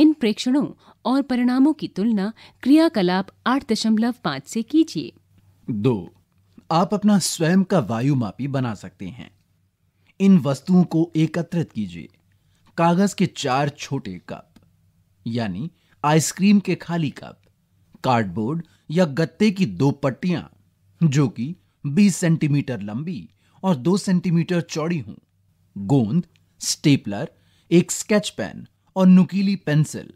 इन प्रेक्षणों और परिणामों की तुलना क्रियाकलाप आठ दशमलव पाँच से कीजिए दो आप अपना स्वयं का वायुमापी बना सकते हैं इन वस्तुओं को एकत्रित कीजिए कागज के चार छोटे कप यानी आइसक्रीम के खाली कप कार्डबोर्ड या गत्ते की दो पट्टियां जो कि 20 सेंटीमीटर लंबी और 2 सेंटीमीटर चौड़ी हों गोंद स्टेपलर एक स्केच पेन और नुकीली पेंसिल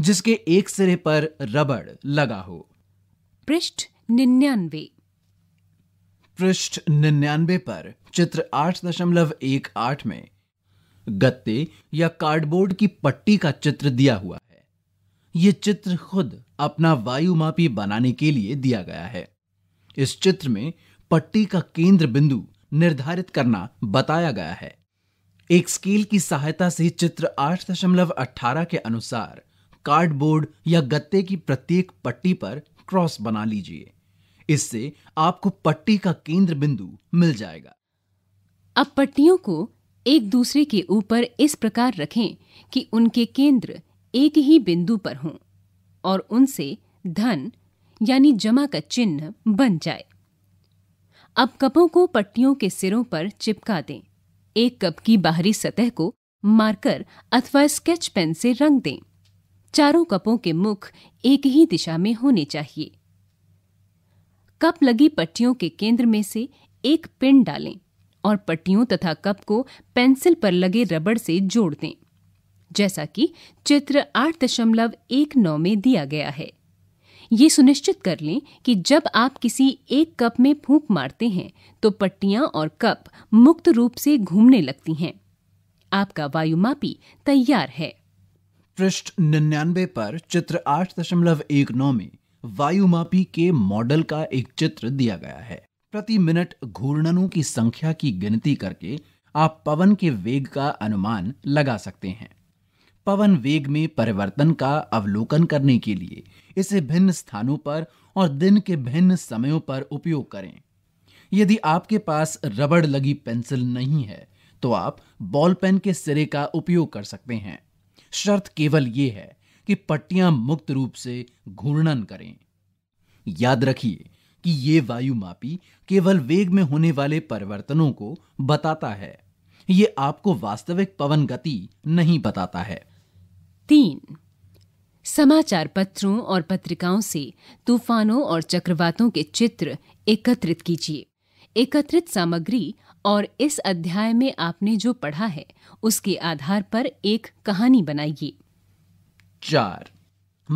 जिसके एक सिरे पर रबड़ लगा हो पृष्ठ निन्यानवे पृष्ठ निन्यानवे पर चित्र आठ दशमलव एक आठ में गत्ते या कार्डबोर्ड की पट्टी का चित्र दिया हुआ है यह चित्र खुद अपना वायुमापी बनाने के लिए दिया गया है इस चित्र में पट्टी का केंद्र बिंदु निर्धारित करना बताया गया है एक स्केल की सहायता से चित्र आठ दशमलव अठारह के अनुसार कार्डबोर्ड या गत्ते की प्रत्येक पट्टी पर क्रॉस बना लीजिए इससे आपको पट्टी का केंद्र बिंदु मिल जाएगा अब पट्टियों को एक दूसरे के ऊपर इस प्रकार रखें कि उनके केंद्र एक ही बिंदु पर हों और उनसे धन यानी जमा का चिन्ह बन जाए अब कपों को पट्टियों के सिरों पर चिपका दें एक कप की बाहरी सतह को मार्कर अथवा स्केच पेन से रंग दें चारों कपों के मुख एक ही दिशा में होने चाहिए कप लगी पट्टियों के केंद्र में से एक पिन डालें और पट्टियों तथा कप को पेंसिल पर लगे रबड़ से जोड़ दें जैसा कि चित्र आठ दशमलव एक नौ में दिया गया है ये सुनिश्चित कर लें कि जब आप किसी एक कप में फूंक मारते हैं तो पट्टियां और कप मुक्त रूप से घूमने लगती हैं आपका वायुमापी तैयार है पृष्ठ निन्यानवे पर चित्र आठ दशमलव एक नौ में वायुमापी के मॉडल का एक चित्र दिया गया है प्रति मिनट घूर्णनों की संख्या की गिनती करके आप पवन के वेग का अनुमान लगा सकते हैं पवन वेग में परिवर्तन का अवलोकन करने के लिए इसे भिन्न स्थानों पर और दिन के भिन्न समयों पर उपयोग करें यदि आपके पास रबड़ लगी पेंसिल नहीं है तो आप बॉल पेन के सिरे का उपयोग कर सकते हैं शर्त केवल ये है कि पट्टियां मुक्त रूप से घूर्णन करें याद रखिए कि ये वायुमापी केवल वेग में होने वाले परिवर्तनों को बताता है ये आपको वास्तविक पवन गति नहीं बताता है तीन समाचार पत्रों और पत्रिकाओं से तूफानों और चक्रवातों के चित्र एकत्रित कीजिए एकत्रित सामग्री और इस अध्याय में आपने जो पढ़ा है उसके आधार पर एक कहानी बनाइए चार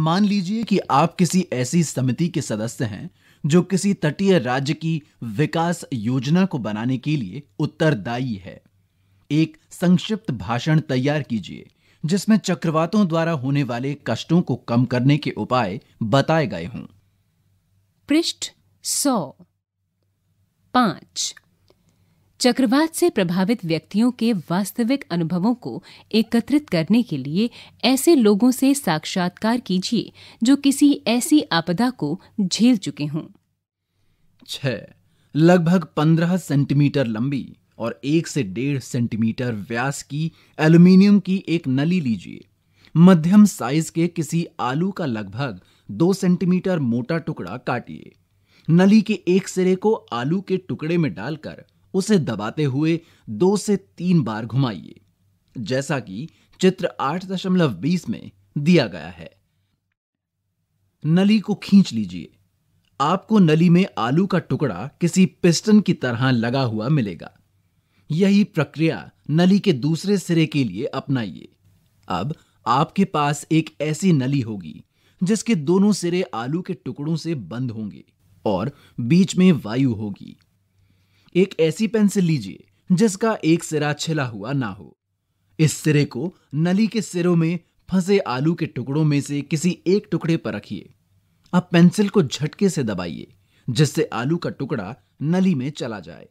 मान लीजिए कि आप किसी ऐसी समिति के सदस्य हैं जो किसी तटीय राज्य की विकास योजना को बनाने के लिए उत्तरदायी है एक संक्षिप्त भाषण तैयार कीजिए जिसमें चक्रवातों द्वारा होने वाले कष्टों को कम करने के उपाय बताए गए हों पृष्ठ सौ पांच चक्रवात से प्रभावित व्यक्तियों के वास्तविक अनुभवों को एकत्रित करने के लिए ऐसे लोगों से साक्षात्कार कीजिए जो किसी ऐसी आपदा को झेल चुके हों छ लगभग पंद्रह सेंटीमीटर लंबी और एक से डेढ़ सेंटीमीटर व्यास की एल्यूमिनियम की एक नली लीजिए मध्यम साइज के किसी आलू का लगभग दो सेंटीमीटर मोटा टुकड़ा काटिए नली के एक सिरे को आलू के टुकड़े में डालकर उसे दबाते हुए दो से तीन बार घुमाइए जैसा कि चित्र आठ दशमलव बीस में दिया गया है नली को खींच लीजिए आपको नली में आलू का टुकड़ा किसी पिस्टन की तरह लगा हुआ मिलेगा यही प्रक्रिया नली के दूसरे सिरे के लिए अपनाइए अब आपके पास एक ऐसी नली होगी जिसके दोनों सिरे आलू के टुकड़ों से बंद होंगे और बीच में वायु होगी एक ऐसी पेंसिल लीजिए जिसका एक सिरा छिला हुआ ना हो इस सिरे को नली के सिरों में फंसे आलू के टुकड़ों में से किसी एक टुकड़े पर रखिए अब पेंसिल को झटके से दबाइए जिससे आलू का टुकड़ा नली में चला जाए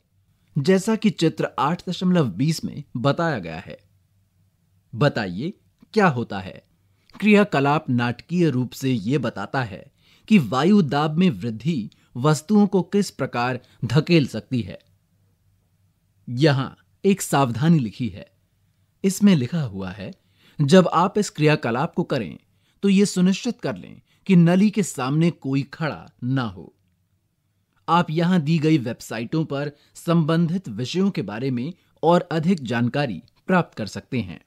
जैसा कि चित्र आठ दशमलव बीस में बताया गया है बताइए क्या होता है क्रियाकलाप नाटकीय रूप से यह बताता है कि वायु दाब में वृद्धि वस्तुओं को किस प्रकार धकेल सकती है यहां एक सावधानी लिखी है इसमें लिखा हुआ है जब आप इस क्रियाकलाप को करें तो यह सुनिश्चित कर लें कि नली के सामने कोई खड़ा ना हो आप यहां दी गई वेबसाइटों पर संबंधित विषयों के बारे में और अधिक जानकारी प्राप्त कर सकते हैं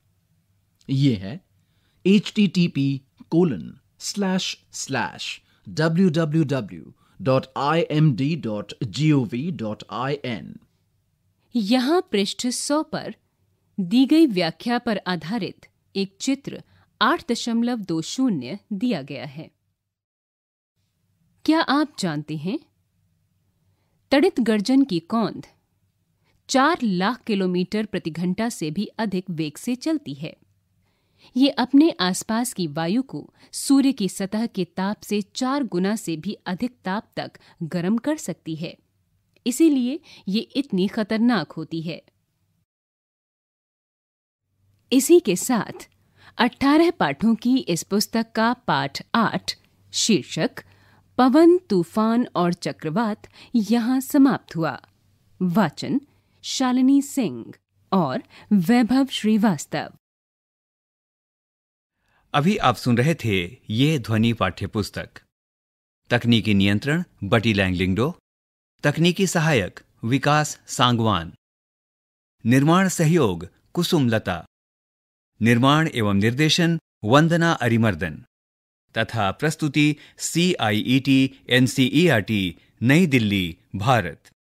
यह है H T T P colon slash slash W W W dot I M D dot G O V dot I N यहाँ पृष्ठ सौ पर दी गई व्याख्या पर आधारित एक चित्र आठ दशमलव दो शून्य दिया गया है क्या आप जानते हैं तड़ित गर्जन की कौंद चार लाख किलोमीटर प्रति घंटा से भी अधिक वेग से चलती है ये अपने आसपास की वायु को सूर्य की सतह के ताप से चार गुना से भी अधिक ताप तक गर्म कर सकती है इसीलिए ये इतनी खतरनाक होती है इसी के साथ 18 पाठों की इस पुस्तक का पाठ 8 शीर्षक पवन तूफान और चक्रवात यहाँ समाप्त हुआ वाचन शालिनी सिंह और वैभव श्रीवास्तव अभी आप सुन रहे थे ये ध्वनि पाठ्य पुस्तक तकनीकी नियंत्रण बटी लैंगलिंगडो तकनीकी सहायक विकास सांगवान निर्माण सहयोग कुसुम लता निर्माण एवं निर्देशन वंदना अरिमर्दन तथा प्रस्तुति C I E T N C E R T New Delhi Bharat